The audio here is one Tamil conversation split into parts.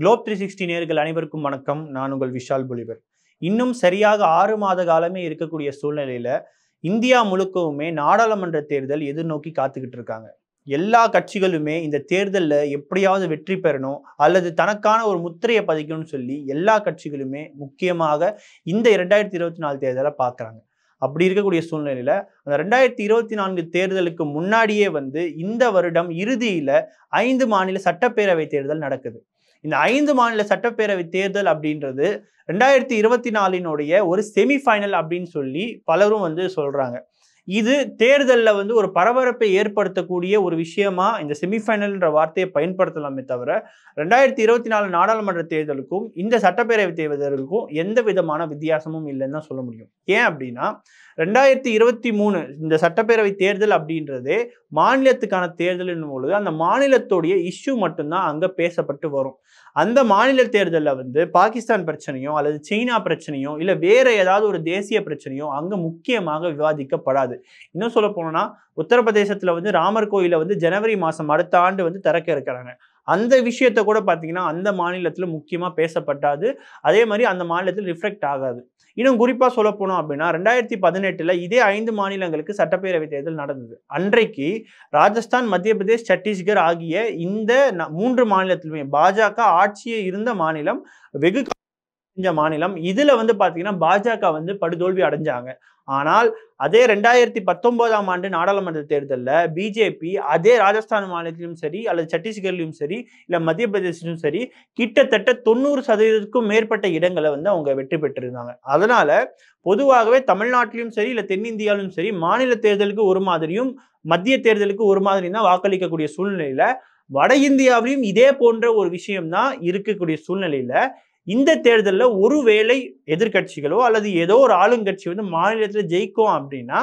குளோப் த்ரீ சிக்ஸ்டி நேர்கள் அனைவருக்கும் வணக்கம் நான் உங்கள் விஷால் புலிவர் இன்னும் சரியாக ஆறு மாத காலமே இருக்கக்கூடிய சூழ்நிலையில இந்தியா முழுக்கவுமே நாடாளுமன்ற தேர்தல் எதிர்நோக்கி காத்துக்கிட்டு இருக்காங்க எல்லா கட்சிகளுமே இந்த தேர்தலில் எப்படியாவது வெற்றி பெறணும் அல்லது தனக்கான ஒரு முத்திரையை பதிக்கணும்னு சொல்லி எல்லா கட்சிகளுமே முக்கியமாக இந்த இரண்டாயிரத்தி இருபத்தி நாலு தேர்தலை பார்க்குறாங்க அப்படி இருக்கக்கூடிய சூழ்நிலையில் அந்த ரெண்டாயிரத்தி இருபத்தி நான்கு தேர்தலுக்கு முன்னாடியே வந்து இந்த வருடம் இறுதியில் ஐந்து மாநில சட்டப்பேரவை தேர்தல் நடக்குது இந்த ஐந்து மாநில சட்டப்பேரவை தேர்தல் அப்படின்றது ரெண்டாயிரத்தி இருபத்தி நாலினுடைய ஒரு செமிஃபைனல் அப்படின்னு சொல்லி பலரும் வந்து சொல்கிறாங்க இது தேர்தலில் வந்து ஒரு பரபரப்பை ஏற்படுத்தக்கூடிய ஒரு விஷயமா இந்த செமிஃபைனல்ன்ற வார்த்தையை பயன்படுத்தலாமே தவிர ரெண்டாயிரத்தி இருபத்தி நாலு நாடாளுமன்ற தேர்தலுக்கும் இந்த சட்டப்பேரவை தேர்தலுக்கும் எந்த விதமான வித்தியாசமும் இல்லைன்னு தான் சொல்ல முடியும் ஏன் அப்படின்னா ரெண்டாயிரத்தி இருபத்தி மூணு இந்த சட்டப்பேரவை தேர்தல் அப்படின்றது மாநிலத்துக்கான தேர்தல் பொழுது அந்த மாநிலத்தோடைய இஷ்யூ மட்டும்தான் அங்கே பேசப்பட்டு வரும் அந்த மாநில தேர்தலில் வந்து பாகிஸ்தான் பிரச்சனையோ அல்லது சீனா பிரச்சனையோ இல்லை வேற ஏதாவது ஒரு தேசிய பிரச்சனையோ அங்கே முக்கியமாக விவாதிக்கப்படாது இன்னும் சொல்ல போனோம்னா உத்தரப்பிரதேசத்தில் வந்து ராமர் கோயிலை வந்து ஜனவரி மாதம் அடுத்த ஆண்டு வந்து திறக்க இருக்கிறாங்க அந்த விஷயத்த கூட பார்த்தீங்கன்னா அந்த மாநிலத்தில் முக்கியமாக பேசப்பட்டாது அதே மாதிரி அந்த மாநிலத்தில் ரிஃப்ளெக்ட் ஆகாது இன்னும் குறிப்பாக சொல்ல போனோம் அப்படின்னா ரெண்டாயிரத்தி பதினெட்டில் இதே ஐந்து மாநிலங்களுக்கு சட்டப்பேரவை தேர்தல் நடந்தது அன்றைக்கு ராஜஸ்தான் மத்திய பிரதேஷ் சத்தீஸ்கர் ஆகிய இந்த மூன்று மாநிலத்திலுமே பாஜக ஆட்சியை இருந்த மாநிலம் வெகு இந்த மாநிலம் இதுல வந்து பாத்தீங்கன்னா பாஜக வந்து படுதோல்வி அடைஞ்சாங்க ஆனால் அதே ரெண்டாயிரத்தி பத்தொன்பதாம் ஆண்டு நாடாளுமன்ற தேர்தலில் பிஜேபி அதே ராஜஸ்தான் மாநிலத்திலும் சரி அல்லது சத்தீஸ்கர்லையும் சரி இல்லை மத்திய பிரதேசிலும் சரி கிட்டத்தட்ட தொண்ணூறு சதவீதத்துக்கும் மேற்பட்ட இடங்களை வந்து அவங்க வெற்றி பெற்றிருந்தாங்க அதனால பொதுவாகவே தமிழ்நாட்டிலும் சரி இல்லை தென்னிந்தியாவிலும் சரி மாநில தேர்தலுக்கு ஒரு மாதிரியும் மத்திய தேர்தலுக்கு ஒரு மாதிரியும் தான் வாக்களிக்கக்கூடிய சூழ்நிலையில வட இந்தியாவிலையும் இதே போன்ற ஒரு விஷயம் தான் இருக்கக்கூடிய சூழ்நிலையில இந்த தேர்தலில் ஒருவேளை எதிர்கட்சிகளோ அல்லது ஏதோ ஒரு ஆளுங்கட்சி வந்து மாநிலத்தில் ஜெயிக்கும் அப்படின்னா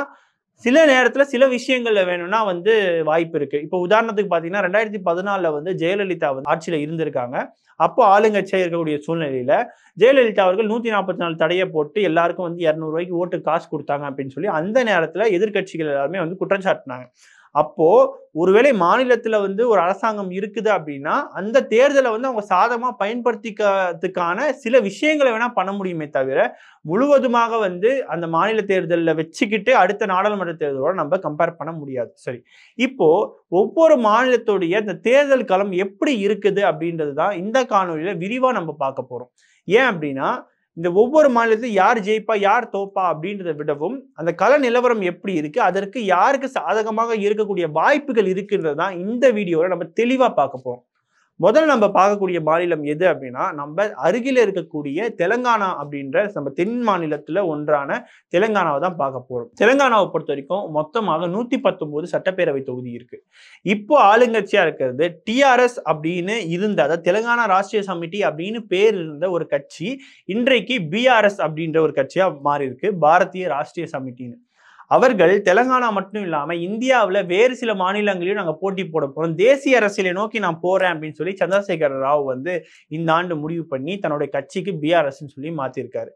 சில நேரத்தில் சில விஷயங்களில் வேணும்னா வந்து வாய்ப்பு இருக்குது இப்போ உதாரணத்துக்கு பார்த்தீங்கன்னா ரெண்டாயிரத்தி பதினாலில் வந்து ஜெயலலிதா வந்து ஆட்சியில் இருந்திருக்காங்க அப்போ ஆளுங்கட்சியாக இருக்கக்கூடிய சூழ்நிலையில் ஜெயலலிதா அவர்கள் நூற்றி நாற்பத்தி நாலு தடையை போட்டு எல்லாருக்கும் வந்து இரநூறுவாய்க்கு ஓட்டு காசு கொடுத்தாங்க அப்படின்னு சொல்லி அந்த நேரத்தில் எதிர்கட்சிகள் எல்லாருமே வந்து குற்றம் சாட்டினாங்க அப்போ ஒருவேளை மாநிலத்துல வந்து ஒரு அரசாங்கம் இருக்குது அப்படின்னா அந்த தேர்தலை வந்து அவங்க சாதமா பயன்படுத்திக்கிறதுக்கான சில விஷயங்களை வேணா பண்ண முடியுமே தவிர முழுவதுமாக வந்து அந்த மாநில தேர்தலில் வச்சுக்கிட்டு அடுத்த நாடாளுமன்ற தேர்தலோட நம்ம கம்பேர் பண்ண முடியாது சரி இப்போ ஒவ்வொரு மாநிலத்துடைய இந்த தேர்தல் களம் எப்படி இருக்குது அப்படின்றது தான் இந்த காணொலியில விரிவா நம்ம பார்க்க போறோம் ஏன் அப்படின்னா இந்த ஒவ்வொரு மாநிலத்தில் யார் ஜெயிப்பா யார் தோப்பா அப்படின்றத விடவும் அந்த கள நிலவரம் எப்படி இருக்கு அதற்கு யாருக்கு சாதகமாக இருக்கக்கூடிய வாய்ப்புகள் இருக்குன்றது தான் இந்த வீடியோவில் நம்ம தெளிவாக பார்க்க போகிறோம் முதல்ல நம்ம பார்க்கக்கூடிய மாநிலம் எது அப்படின்னா நம்ம அருகில் இருக்கக்கூடிய தெலங்கானா அப்படின்ற நம்ம தென் மாநிலத்தில் ஒன்றான தெலங்கானாவை தான் பார்க்க போகிறோம் தெலங்கானாவை பொறுத்த வரைக்கும் மொத்தமாக நூற்றி பத்தொம்போது சட்டப்பேரவை தொகுதி இருக்கு இப்போ ஆளுங்கட்சியாக இருக்கிறது டிஆர்எஸ் அப்படின்னு இருந்த அதாவது தெலங்கானா ராஷ்டிரிய சமிட்டி அப்படின்னு பேர் இருந்த ஒரு கட்சி இன்றைக்கு பிஆர்எஸ் அப்படின்ற ஒரு கட்சியாக மாறி இருக்கு பாரதிய ராஷ்டிரிய சமிட்டின்னு அவர்கள் தெலங்கானா மட்டும் இல்லாமல் இந்தியாவில் வேறு சில மாநிலங்களையும் நாங்கள் போட்டி போட போகிறோம் தேசிய அரசியலை நோக்கி நான் போகிறேன் அப்படின்னு சொல்லி சந்திரசேகர ராவ் வந்து இந்த ஆண்டு முடிவு பண்ணி தன்னுடைய கட்சிக்கு பிஆர்எஸ்ன்னு சொல்லி மாற்றிருக்காரு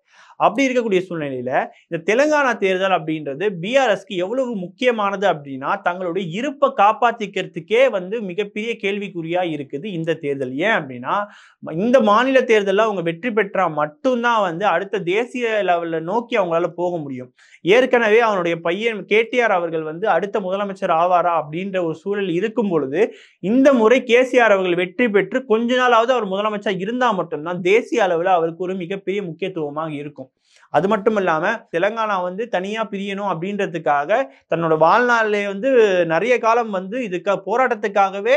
அப்படி இருக்கக்கூடிய சூழ்நிலையில் இந்த தெலுங்கானா தேர்தல் அப்படின்றது பிஆர்எஸ்க்கு எவ்வளவு முக்கியமானது அப்படின்னா தங்களுடைய இருப்பை காப்பாற்றிக்கிறதுக்கே வந்து மிகப்பெரிய கேள்விக்குறியாக இருக்குது இந்த தேர்தல் ஏன் அப்படின்னா இந்த மாநில தேர்தலில் அவங்க வெற்றி பெற்றால் மட்டும்தான் வந்து அடுத்த தேசிய லெவலில் நோக்கி அவங்களால போக முடியும் ஏற்கனவே அவனுடைய பையன் கேடிஆர் அவர்கள் வந்து அடுத்த முதலமைச்சர் ஆவாரா அப்படின்ற ஒரு சூழல் இருக்கும் பொழுது இந்த முறை கேசிஆர் அவர்கள் வெற்றி பெற்று கொஞ்ச நாளாவது அவர் முதலமைச்சர் இருந்தால் மட்டும்தான் தேசிய அளவில் அவருக்கு ஒரு மிகப்பெரிய முக்கியத்துவமாக இருக்கும் அது மட்டும் இல்லாமல் தெலங்கானா வந்து தனியாக பிரியணும் அப்படின்றதுக்காக தன்னோட வாழ்நாளிலே வந்து நிறைய காலம் வந்து இதுக்கு போராட்டத்துக்காகவே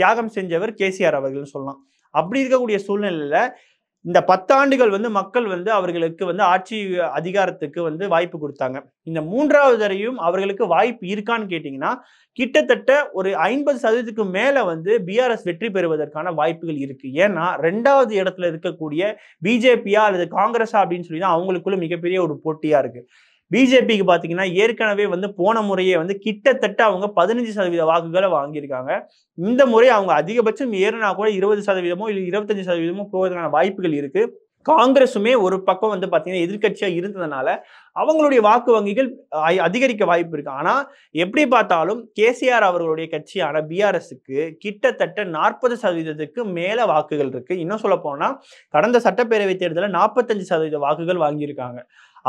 தியாகம் செஞ்சவர் கேசிஆர் அவர்கள்னு சொல்லலாம் அப்படி இருக்கக்கூடிய சூழ்நிலையில் இந்த பத்தாண்டுகள் வந்து மக்கள் வந்து அவர்களுக்கு வந்து ஆட்சி அதிகாரத்துக்கு வந்து வாய்ப்பு கொடுத்தாங்க இந்த மூன்றாவது தரையும் அவர்களுக்கு வாய்ப்பு இருக்கான்னு கேட்டிங்கன்னா கிட்டத்தட்ட ஒரு ஐம்பது சதவீதத்துக்கு மேலே வந்து பிஆர்எஸ் வெற்றி பெறுவதற்கான வாய்ப்புகள் இருக்குது ஏன்னா ரெண்டாவது இடத்துல இருக்கக்கூடிய பிஜேபியா அல்லது காங்கிரஸா அப்படின்னு சொல்லி தான் அவங்களுக்குள்ள மிகப்பெரிய ஒரு போட்டியாக இருக்குது பிஜேபிக்கு பார்த்தீங்கன்னா ஏற்கனவே வந்து போன முறையே வந்து கிட்டத்தட்ட அவங்க பதினஞ்சு சதவீத வாக்குகளை வாங்கியிருக்காங்க இந்த முறை அவங்க அதிகபட்சம் ஏறுனா கூட இருபது சதவீதமோ இல்லை இருபத்தஞ்சு சதவீதமோ போவதற்கான வாய்ப்புகள் இருக்கு காங்கிரஸுமே ஒரு பக்கம் வந்து பார்த்தீங்கன்னா எதிர்கட்சியாக இருந்ததுனால அவங்களுடைய வாக்கு வங்கிகள் அதிகரிக்க வாய்ப்பு இருக்கு ஆனால் எப்படி பார்த்தாலும் கேசிஆர் அவர்களுடைய கட்சியான பிஆர்எஸ்க்கு கிட்டத்தட்ட நாற்பது சதவீதத்துக்கு மேலே வாக்குகள் இருக்கு இன்னும் சொல்ல போனால் கடந்த சட்டப்பேரவை தேர்தலில் நாற்பத்தஞ்சு சதவீத வாக்குகள் வாங்கியிருக்காங்க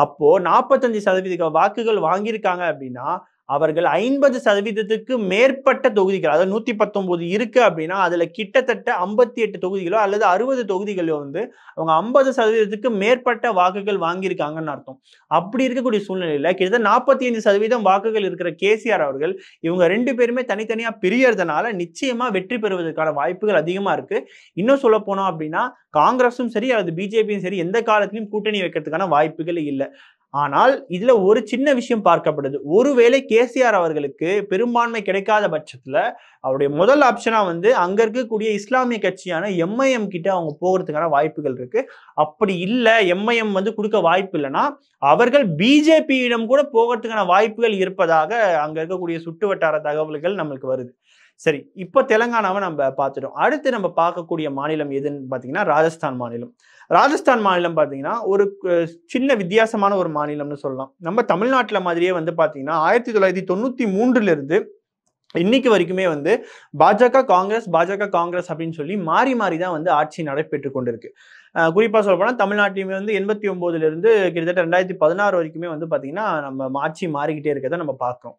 அப்போ நாற்பத்தஞ்சு சதவீத வாக்குகள் வாங்கியிருக்காங்க அப்படின்னா அவர்கள் ஐம்பது சதவீதத்துக்கு மேற்பட்ட தொகுதிகள் அதாவது நூத்தி பத்தொன்பது இருக்கு அப்படின்னா அதில் கிட்டத்தட்ட ஐம்பத்தி எட்டு தொகுதிகளோ அல்லது அறுபது தொகுதிகளோ வந்து அவங்க ஐம்பது சதவீதத்துக்கு மேற்பட்ட வாக்குகள் வாங்கியிருக்காங்கன்னு அர்த்தம் அப்படி இருக்கக்கூடிய சூழ்நிலையில கிட்டத்தட்ட நாற்பத்தி ஐந்து சதவீதம் வாக்குகள் இருக்கிற கேசிஆர் அவர்கள் இவங்க ரெண்டு பேருமே தனித்தனியாக பிரியறதுனால நிச்சயமாக வெற்றி பெறுவதற்கான வாய்ப்புகள் அதிகமா இருக்கு இன்னும் சொல்ல போனோம் அப்படின்னா காங்கிரஸும் சரி அல்லது பிஜேபியும் சரி எந்த காலத்திலையும் கூட்டணி வைக்கிறதுக்கான வாய்ப்புகள் இல்லை ஆனால் இதுல ஒரு சின்ன விஷயம் பார்க்கப்படுது ஒருவேளை கேசிஆர் அவர்களுக்கு பெரும்பான்மை கிடைக்காத பட்சத்துல அவருடைய முதல் ஆப்ஷனா வந்து அங்க இருக்கக்கூடிய இஸ்லாமிய கட்சியான எம்ஐஎம் கிட்ட அவங்க போகிறதுக்கான வாய்ப்புகள் இருக்கு அப்படி இல்லை எம்ஐஎம் வந்து கொடுக்க வாய்ப்பு இல்லைன்னா அவர்கள் பிஜேபியிடம் கூட போகிறதுக்கான வாய்ப்புகள் இருப்பதாக அங்க இருக்கக்கூடிய சுட்டு வட்டார தகவல்கள் நம்மளுக்கு வருது சரி இப்போ தெலங்கானாவை நம்ம பார்த்துட்டோம் அடுத்து நம்ம பார்க்கக்கூடிய மாநிலம் எதுன்னு பார்த்தீங்கன்னா ராஜஸ்தான் மாநிலம் ராஜஸ்தான் மாநிலம் பார்த்தீங்கன்னா ஒரு சின்ன வித்தியாசமான ஒரு மாநிலம்னு சொல்லலாம் நம்ம தமிழ்நாட்டில் மாதிரியே வந்து பார்த்தீங்கன்னா ஆயிரத்தி தொள்ளாயிரத்தி தொண்ணூற்றி மூன்றுலேருந்து இன்னைக்கு வரைக்குமே வந்து பாஜக காங்கிரஸ் பாஜக காங்கிரஸ் அப்படின்னு சொல்லி மாறி மாறி தான் வந்து ஆட்சி நடைபெற்று கொண்டிருக்கு குறிப்பாக சொல்ல போனால் தமிழ்நாட்டிலுமே வந்து எண்பத்தி ஒம்போதுலேருந்து கிட்டத்தட்ட ரெண்டாயிரத்தி பதினாறு வரைக்குமே வந்து பார்த்திங்கன்னா நம்ம ஆட்சி மாறிக்கிட்டே இருக்கிறத நம்ம பார்க்குறோம்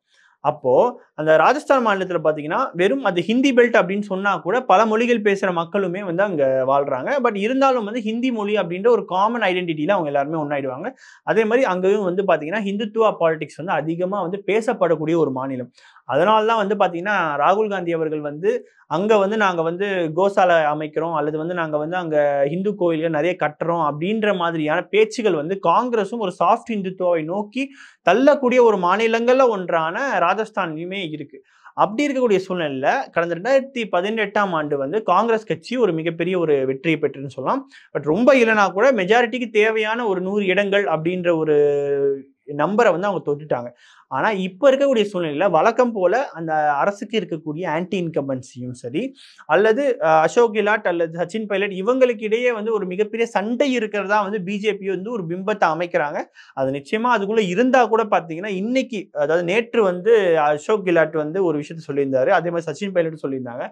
அப்போ அந்த ராஜஸ்தான் மாநிலத்தில் பார்த்தீங்கன்னா வெறும் அது ஹிந்தி பெல்ட் அப்படின்னு சொன்னால் கூட பல மொழிகள் பேசுகிற மக்களுமே வந்து அங்கே வாழ்கிறாங்க பட் இருந்தாலும் வந்து ஹிந்தி மொழி அப்படின்ற ஒரு காமன் ஐடென்டிட்டியில் அவங்க எல்லாருமே ஒன்றாயிடுவாங்க அதே மாதிரி அங்கேயும் வந்து பார்த்தீங்கன்னா ஹிந்துத்துவா பாலிடிக்ஸ் வந்து அதிகமாக வந்து பேசப்படக்கூடிய ஒரு மாநிலம் அதனால தான் வந்து பார்த்தீங்கன்னா ராகுல் காந்தி அவர்கள் வந்து அங்கே வந்து நாங்கள் வந்து கோசாலை அமைக்கிறோம் அல்லது வந்து நாங்கள் வந்து அங்கே ஹிந்து கோயில்கள் நிறைய கட்டுறோம் அப்படின்ற மாதிரியான பேச்சுகள் வந்து காங்கிரஸும் ஒரு சாஃப்ட் ஹிந்துத்துவாவை நோக்கி தள்ளக்கூடிய ஒரு மாநிலங்களில் ஒன்றான ராஜஸ்தான்லையுமே இருக்குது அப்படி இருக்கக்கூடிய சூழ்நிலையில் கடந்த ரெண்டாயிரத்தி பதினெட்டாம் ஆண்டு வந்து காங்கிரஸ் கட்சி ஒரு மிகப்பெரிய ஒரு வெற்றியை பெற்றுன்னு சொல்லலாம் பட் ரொம்ப இல்லைனா கூட மெஜாரிட்டிக்கு தேவையான ஒரு நூறு இடங்கள் அப்படின்ற ஒரு நம்பரை வந்து அவங்க தொட்டுட்டாங்க ஆனால் இப்போ இருக்கக்கூடிய சூழ்நிலையில் வழக்கம் போல் அந்த அரசுக்கு இருக்கக்கூடிய ஆன்டி இன்கம்பன்சியும் சரி அல்லது அசோக் கெலாட் அல்லது சச்சின் பைலட் இவங்களுக்கு இடையே வந்து ஒரு மிகப்பெரிய சண்டை இருக்கிறதா வந்து பிஜேபி வந்து ஒரு பிம்பத்தை அமைக்கிறாங்க அது நிச்சயமாக அதுக்குள்ளே இருந்தால் கூட பார்த்தீங்கன்னா இன்னைக்கு அதாவது நேற்று வந்து அசோக் கெலாட் வந்து ஒரு விஷயத்த சொல்லியிருந்தாரு அதே மாதிரி சச்சின் பைலட் சொல்லியிருந்தாங்க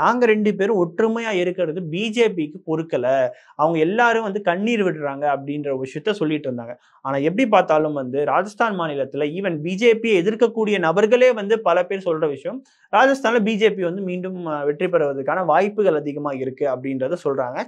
நாங்கள் ரெண்டு பேரும் ஒற்றுமையாக இருக்கிறது பிஜேபிக்கு பொறுக்கலை அவங்க எல்லாரும் வந்து கண்ணீர் விடுறாங்க அப்படின்ற விஷயத்த சொல்லிட்டு இருந்தாங்க ஆனால் எப்படி பார்த்தாலும் வந்து ராஜஸ்தான் மாநிலத்தில் ஈவன் பிஜே பிஜேபியை எதிர்க்கக்கூடிய நபர்களே வந்து பல பேர் சொல்ற விஷயம் ராஜஸ்தான்ல பிஜேபி வந்து மீண்டும் வெற்றி பெறுவதற்கான வாய்ப்புகள் அதிகமாக இருக்கு அப்படின்றத சொல்றாங்க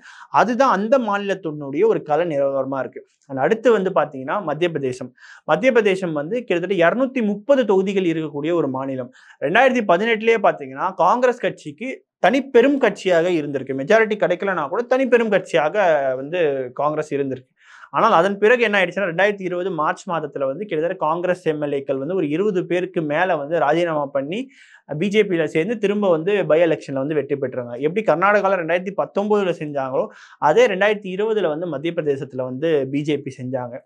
அதுதான் அந்த மாநிலத்தினுடைய ஒரு கல நிலவரமா இருக்கு அடுத்து வந்து பாத்தீங்கன்னா மத்திய பிரதேசம் மத்திய பிரதேசம் வந்து கிட்டத்தட்ட இரநூத்தி முப்பது தொகுதிகள் இருக்கக்கூடிய ஒரு மாநிலம் ரெண்டாயிரத்தி பதினெட்டுலயே பாத்தீங்கன்னா காங்கிரஸ் கட்சிக்கு தனிப்பெரும் கட்சியாக இருந்திருக்கு மெஜாரிட்டி கிடைக்கலன்னா கூட தனிப்பெரும் கட்சியாக வந்து காங்கிரஸ் இருந்திருக்கு ஆனால் அதன் பிறகு என்ன ஆயிடுச்சுன்னா ரெண்டாயிரத்தி இருபது மார்ச் மாதத்தில் வந்து கிட்டத்தட்ட காங்கிரஸ் எம்எல்ஏக்கள் வந்து ஒரு இருபது பேருக்கு மேலே வந்து ராஜினாமா பண்ணி பிஜேபியில் சேர்ந்து திரும்ப வந்து பை எலெக்ஷன்ல வந்து வெற்றி பெற்றாங்க எப்படி கர்நாடகாவில் ரெண்டாயிரத்தி பத்தொம்போதில் செஞ்சாங்களோ அதே ரெண்டாயிரத்தி இருபதில் வந்து மத்திய பிரதேசத்தில் வந்து பிஜேபி செஞ்சாங்க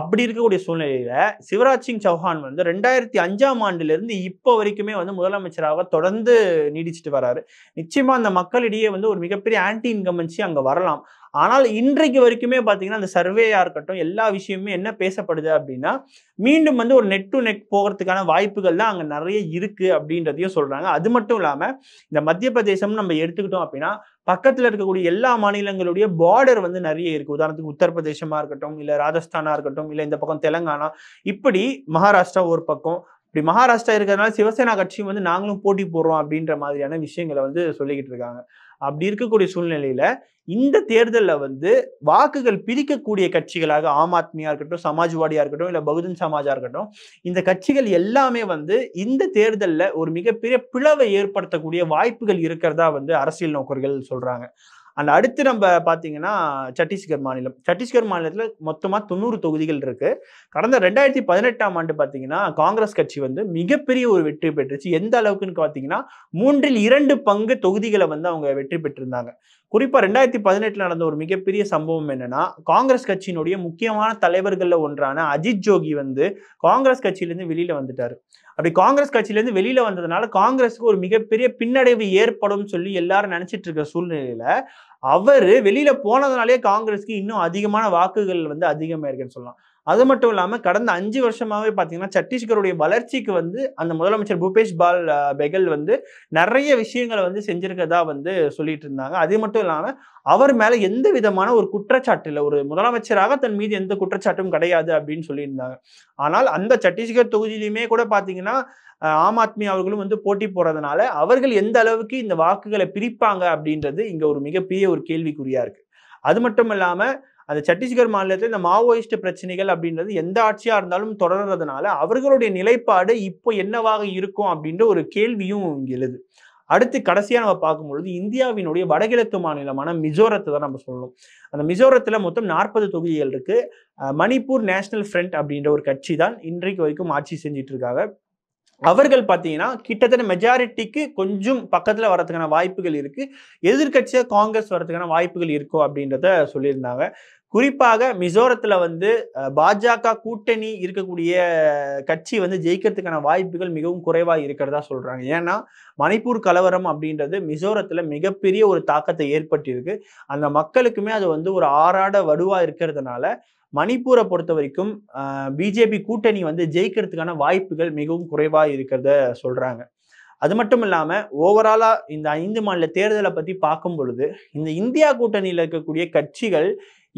அப்படி இருக்கக்கூடிய சூழ்நிலையில் சிவராஜ் சிங் சௌஹான் வந்து ரெண்டாயிரத்தி அஞ்சாம் ஆண்டுலேருந்து இப்போ வரைக்குமே வந்து முதலமைச்சராக தொடர்ந்து நீடிச்சுட்டு வராரு நிச்சயமாக அந்த மக்களிடையே வந்து ஒரு மிகப்பெரிய ஆன்டி இன்கமன்சி அங்கே வரலாம் ஆனால் இன்றைக்கு வரைக்குமே பார்த்தீங்கன்னா அந்த சர்வேயாக இருக்கட்டும் எல்லா விஷயமுமே என்ன பேசப்படுது அப்படின்னா மீண்டும் வந்து ஒரு நெட் டு நெட் போகிறதுக்கான வாய்ப்புகள் தான் அங்கே நிறைய இருக்குது அப்படின்றதையும் சொல்கிறாங்க அது மட்டும் இல்லாமல் இந்த மத்திய பிரதேசம் நம்ம எடுத்துக்கிட்டோம் அப்படின்னா பக்கத்தில் இருக்கக்கூடிய எல்லா மாநிலங்களுடைய பார்டர் வந்து நிறைய இருக்குது உதாரணத்துக்கு உத்தரப்பிரதேசமாக இருக்கட்டும் இல்லை ராஜஸ்தானாக இருக்கட்டும் இல்லை இந்த பக்கம் தெலங்கானா இப்படி மகாராஷ்டிரா ஒரு பக்கம் இப்படி மகாராஷ்டிரா இருக்கிறதுனால சிவசேனா கட்சியும் வந்து நாங்களும் போட்டி போடுறோம் அப்படின்ற மாதிரியான விஷயங்களை வந்து சொல்லிக்கிட்டு இருக்காங்க அப்படி இருக்கக்கூடிய சூழ்நிலையில இந்த தேர்தலில் வந்து வாக்குகள் பிரிக்கக்கூடிய கட்சிகளாக ஆம் ஆத்மியா இருக்கட்டும் சமாஜ்வாடியா இருக்கட்டும் இல்லை பகுஜன் சமாஜா இருக்கட்டும் இந்த கட்சிகள் எல்லாமே வந்து இந்த தேர்தலில் ஒரு மிகப்பெரிய பிளவை ஏற்படுத்தக்கூடிய வாய்ப்புகள் இருக்கிறதா வந்து அரசியல் நோக்கர்கள் சொல்றாங்க அண்ட் அடுத்து நம்ம பார்த்தீங்கன்னா சத்தீஸ்கர் மாநிலம் சத்தீஸ்கர் மாநிலத்தில் மொத்தமாக தொண்ணூறு தொகுதிகள் இருக்கு கடந்த ரெண்டாயிரத்தி பதினெட்டாம் ஆண்டு பார்த்தீங்கன்னா காங்கிரஸ் கட்சி வந்து மிகப்பெரிய ஒரு வெற்றி பெற்றுச்சு எந்த அளவுக்குன்னு பார்த்தீங்கன்னா மூன்றில் இரண்டு பங்கு தொகுதிகளை வந்து அவங்க வெற்றி பெற்றிருந்தாங்க குறிப்பாக ரெண்டாயிரத்தி பதினெட்டில் நடந்த ஒரு மிகப்பெரிய சம்பவம் என்னென்னா காங்கிரஸ் கட்சியினுடைய முக்கியமான தலைவர்களில் ஒன்றான அஜித் ஜோகி வந்து காங்கிரஸ் கட்சியிலேருந்து வெளியில் வந்துட்டார் அப்படி காங்கிரஸ் கட்சியிலேருந்து வெளியில் வந்ததுனால காங்கிரஸுக்கு ஒரு மிகப்பெரிய பின்னடைவு ஏற்படும் சொல்லி எல்லாரும் நினச்சிட்டு இருக்கிற சூழ்நிலையில் அவர் வெளியில போனதுனாலே காங்கிரஸ்க்கு இன்னும் அதிகமான வாக்குகள் வந்து அதிகமாயிருக்குன்னு இருக்குன்னு சொல்லலாம் அது மட்டும் இல்லாமல் கடந்த அஞ்சு வருஷமாகவே பார்த்தீங்கன்னா சத்தீஸ்கருடைய வளர்ச்சிக்கு வந்து அந்த முதலமைச்சர் பூபேஷ் பால் பெகல் வந்து நிறைய விஷயங்களை வந்து செஞ்சிருக்கதா வந்து சொல்லிட்டு இருந்தாங்க அது மட்டும் இல்லாமல் அவர் மேலே எந்த விதமான ஒரு குற்றச்சாட்டு இல்லை ஒரு முதலமைச்சராக தன் மீது எந்த குற்றச்சாட்டும் கிடையாது அப்படின்னு சொல்லியிருந்தாங்க ஆனால் அந்த சத்தீஸ்கர் தொகுதியிலுமே கூட பார்த்தீங்கன்னா ஆம் ஆத்மி அவர்களும் வந்து போட்டி போடுறதுனால அவர்கள் எந்த அளவுக்கு இந்த வாக்குகளை பிரிப்பாங்க அப்படின்றது இங்கே ஒரு மிகப்பெரிய ஒரு கேள்விக்குறியா இருக்கு அது மட்டும் இல்லாமல் அந்த சத்தீஸ்கர் மாநிலத்தில் இந்த மாவோயிஸ்ட் பிரச்சனைகள் அப்படின்றது எந்த ஆட்சியாக இருந்தாலும் தொடர்றதுனால அவர்களுடைய நிலைப்பாடு இப்போ என்னவாக இருக்கும் அப்படின்ற ஒரு கேள்வியும் எழுது அடுத்து கடைசியாக நம்ம பார்க்கும்பொழுது இந்தியாவினுடைய வடகிழக்கு மாநிலமான மிசோரத்தை தான் நம்ம சொல்லணும் அந்த மிசோரத்தில் மொத்தம் நாற்பது தொகுதிகள் இருக்குது மணிப்பூர் நேஷனல் ஃப்ரண்ட் அப்படின்ற ஒரு கட்சி தான் இன்றைக்கு வரைக்கும் ஆட்சி செஞ்சிட்ருக்காங்க இருக்காங்க அவர்கள் பார்த்தீங்கன்னா கிட்டத்தட்ட மெஜாரிட்டிக்கு கொஞ்சம் பக்கத்தில் வரதுக்கான வாய்ப்புகள் இருக்குது எதிர்கட்சியாக காங்கிரஸ் வரதுக்கான வாய்ப்புகள் இருக்கோ அப்படின்றத சொல்லியிருந்தாங்க குறிப்பாக மிசோரத்தில் வந்து பாஜக கூட்டணி இருக்கக்கூடிய கட்சி வந்து ஜெயிக்கிறதுக்கான வாய்ப்புகள் மிகவும் குறைவாக இருக்கிறதா சொல்கிறாங்க ஏன்னா மணிப்பூர் கலவரம் அப்படின்றது மிசோரத்தில் மிகப்பெரிய ஒரு தாக்கத்தை ஏற்பட்டிருக்கு அந்த மக்களுக்குமே அது வந்து ஒரு ஆறாட வடுவாக இருக்கிறதுனால மணிப்பூரை பொறுத்த வரைக்கும் பிஜேபி கூட்டணி வந்து ஜெயிக்கிறதுக்கான வாய்ப்புகள் மிகவும் குறைவாக இருக்கிறத சொல்கிறாங்க அது மட்டும் இல்லாமல் ஓவராலாக இந்த ஐந்து மாநில தேர்தலை பற்றி பார்க்கும் பொழுது இந்த இந்தியா கூட்டணியில் இருக்கக்கூடிய கட்சிகள்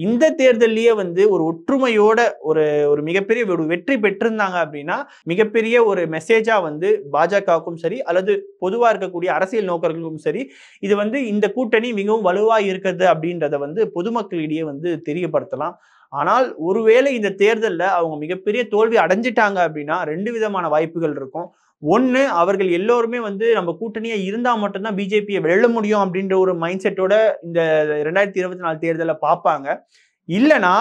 இந்த தேர்தலையே வந்து ஒரு ஒற்றுமையோட ஒரு ஒரு மிகப்பெரிய ஒரு வெற்றி பெற்றிருந்தாங்க அப்படின்னா மிகப்பெரிய ஒரு மெசேஜா வந்து பாஜகவுக்கும் சரி அல்லது பொதுவாக இருக்கக்கூடிய அரசியல் நோக்கர்களுக்கும் சரி இது வந்து இந்த கூட்டணி மிகவும் வலுவா இருக்கிறது அப்படின்றத வந்து பொதுமக்களிடையே வந்து தெரியப்படுத்தலாம் ஆனால் ஒருவேளை இந்த தேர்தலில் அவங்க மிகப்பெரிய தோல்வி அடைஞ்சிட்டாங்க அப்படின்னா ரெண்டு விதமான வாய்ப்புகள் இருக்கும் ஒன்று அவர்கள் எல்லோருமே வந்து நம்ம கூட்டணியாக இருந்தால் மட்டும்தான் பிஜேபியை வெல்ல முடியும் அப்படின்ற ஒரு மைண்ட் செட்டோட இந்த ரெண்டாயிரத்தி இருபத்தி நாலு தேர்தலை பார்ப்பாங்க இல்லைனா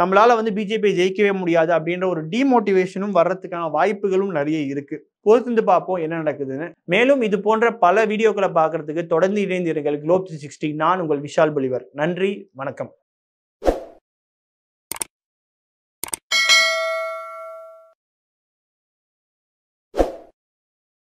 நம்மளால் வந்து பிஜேபியை ஜெயிக்கவே முடியாது அப்படின்ற ஒரு டிமோட்டிவேஷனும் வர்றதுக்கான வாய்ப்புகளும் நிறைய இருக்குது பொறுத்திருந்து பார்ப்போம் என்ன நடக்குதுன்னு மேலும் இது போன்ற பல வீடியோக்களை பார்க்கறதுக்கு தொடர்ந்து இணைந்தீர்கள் குளோப் த்ரீ சிக்ஸ்டி நான் உங்கள் விஷால் பலிவர் நன்றி வணக்கம்